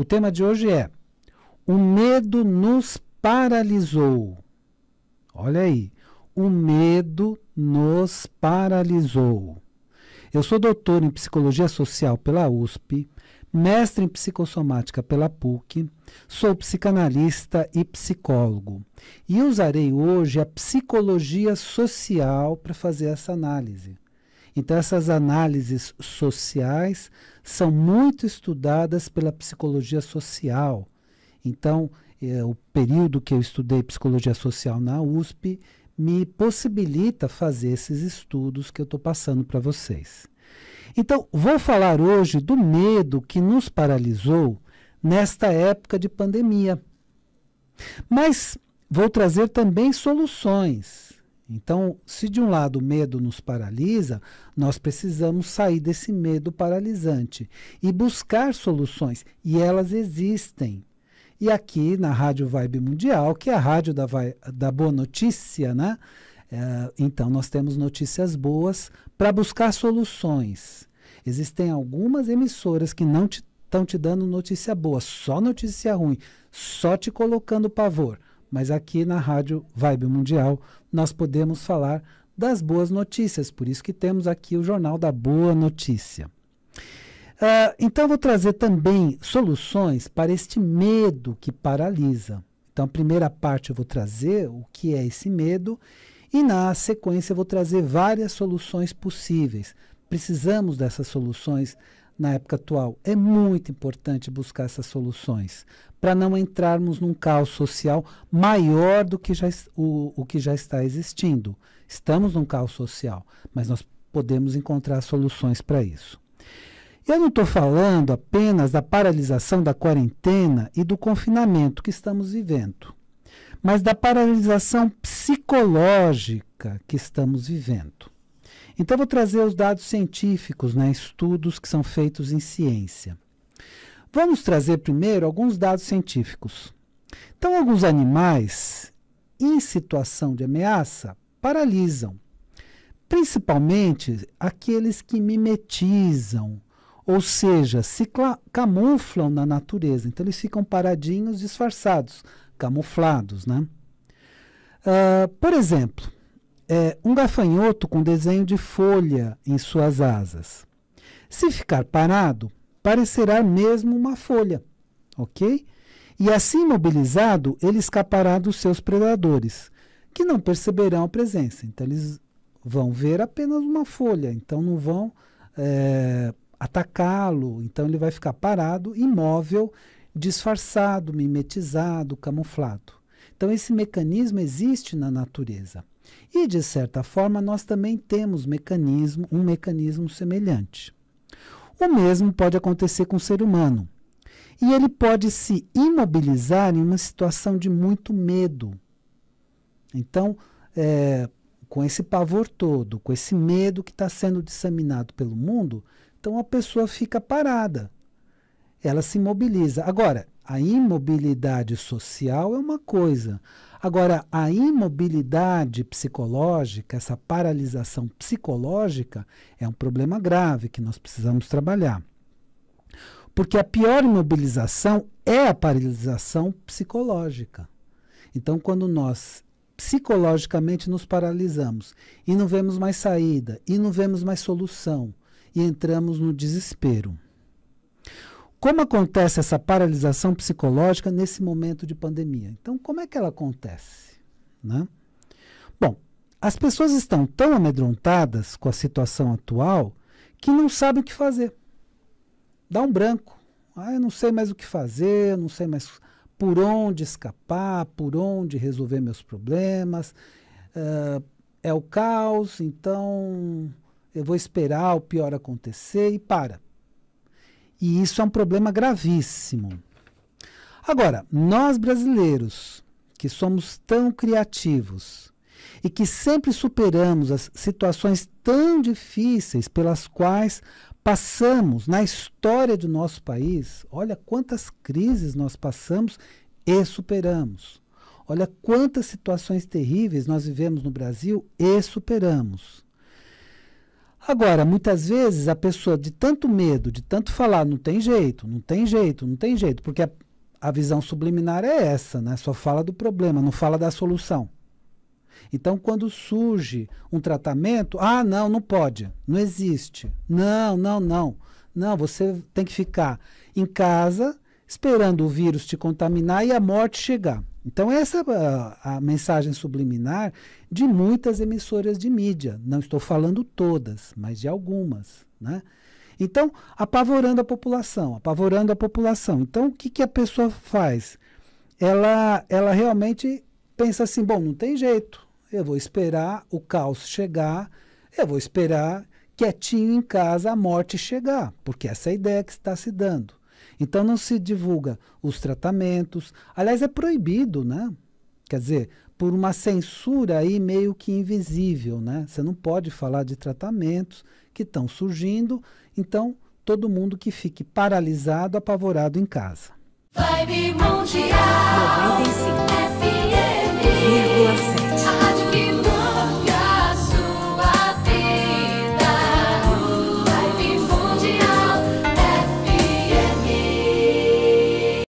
O tema de hoje é O medo nos paralisou. Olha aí, o medo nos paralisou. Eu sou doutor em psicologia social pela USP, mestre em psicossomática pela PUC, sou psicanalista e psicólogo. E usarei hoje a psicologia social para fazer essa análise. Então, essas análises sociais são muito estudadas pela psicologia social. Então, é, o período que eu estudei psicologia social na USP me possibilita fazer esses estudos que eu estou passando para vocês. Então, vou falar hoje do medo que nos paralisou nesta época de pandemia. Mas vou trazer também soluções. Então, se de um lado o medo nos paralisa, nós precisamos sair desse medo paralisante e buscar soluções, e elas existem. E aqui na Rádio Vibe Mundial, que é a rádio da, da boa notícia, né? É, então, nós temos notícias boas para buscar soluções. Existem algumas emissoras que não estão te, te dando notícia boa, só notícia ruim, só te colocando pavor mas aqui na Rádio Vibe Mundial nós podemos falar das boas notícias, por isso que temos aqui o Jornal da Boa Notícia. Uh, então, vou trazer também soluções para este medo que paralisa. Então, a primeira parte eu vou trazer o que é esse medo, e na sequência eu vou trazer várias soluções possíveis. Precisamos dessas soluções na época atual. É muito importante buscar essas soluções para não entrarmos num caos social maior do que já, o, o que já está existindo. Estamos num caos social, mas nós podemos encontrar soluções para isso. Eu não estou falando apenas da paralisação da quarentena e do confinamento que estamos vivendo, mas da paralisação psicológica que estamos vivendo. Então, eu vou trazer os dados científicos, né, estudos que são feitos em ciência. Vamos trazer primeiro alguns dados científicos. Então, alguns animais em situação de ameaça paralisam, principalmente aqueles que mimetizam, ou seja, se camuflam na natureza. Então, eles ficam paradinhos, disfarçados, camuflados. Né? Uh, por exemplo, é, um gafanhoto com desenho de folha em suas asas. Se ficar parado, parecerá mesmo uma folha, ok? E assim mobilizado, ele escapará dos seus predadores, que não perceberão a presença. Então, eles vão ver apenas uma folha, então não vão é, atacá-lo. Então, ele vai ficar parado, imóvel, disfarçado, mimetizado, camuflado. Então, esse mecanismo existe na natureza. E, de certa forma, nós também temos mecanismo, um mecanismo semelhante. O mesmo pode acontecer com o ser humano. E ele pode se imobilizar em uma situação de muito medo. Então, é, com esse pavor todo, com esse medo que está sendo disseminado pelo mundo, então a pessoa fica parada. Ela se imobiliza. Agora, a imobilidade social é uma coisa, Agora, a imobilidade psicológica, essa paralisação psicológica, é um problema grave que nós precisamos trabalhar. Porque a pior imobilização é a paralisação psicológica. Então, quando nós psicologicamente nos paralisamos e não vemos mais saída, e não vemos mais solução, e entramos no desespero. Como acontece essa paralisação psicológica nesse momento de pandemia? Então, como é que ela acontece? Né? Bom, as pessoas estão tão amedrontadas com a situação atual que não sabem o que fazer. Dá um branco. Ah, eu não sei mais o que fazer, eu não sei mais por onde escapar, por onde resolver meus problemas. Uh, é o caos, então eu vou esperar o pior acontecer e para. E isso é um problema gravíssimo. Agora, nós brasileiros, que somos tão criativos e que sempre superamos as situações tão difíceis pelas quais passamos na história do nosso país, olha quantas crises nós passamos e superamos. Olha quantas situações terríveis nós vivemos no Brasil e superamos. Agora, muitas vezes a pessoa de tanto medo, de tanto falar, não tem jeito, não tem jeito, não tem jeito, porque a, a visão subliminar é essa, né? Só fala do problema, não fala da solução. Então, quando surge um tratamento, ah, não, não pode, não existe. Não, não, não. Não, você tem que ficar em casa esperando o vírus te contaminar e a morte chegar. Então, essa é ah, a, a mensagem subliminar de muitas emissoras de mídia. Não estou falando todas, mas de algumas. Né? Então, apavorando a população, apavorando a população. Então, o que, que a pessoa faz? Ela, ela realmente pensa assim: bom, não tem jeito, eu vou esperar o caos chegar, eu vou esperar quietinho em casa a morte chegar, porque essa é a ideia que está se dando. Então não se divulga os tratamentos. Aliás, é proibido, né? Quer dizer, por uma censura aí meio que invisível, né? Você não pode falar de tratamentos que estão surgindo, então todo mundo que fique paralisado, apavorado em casa. Vibe Mundial 95.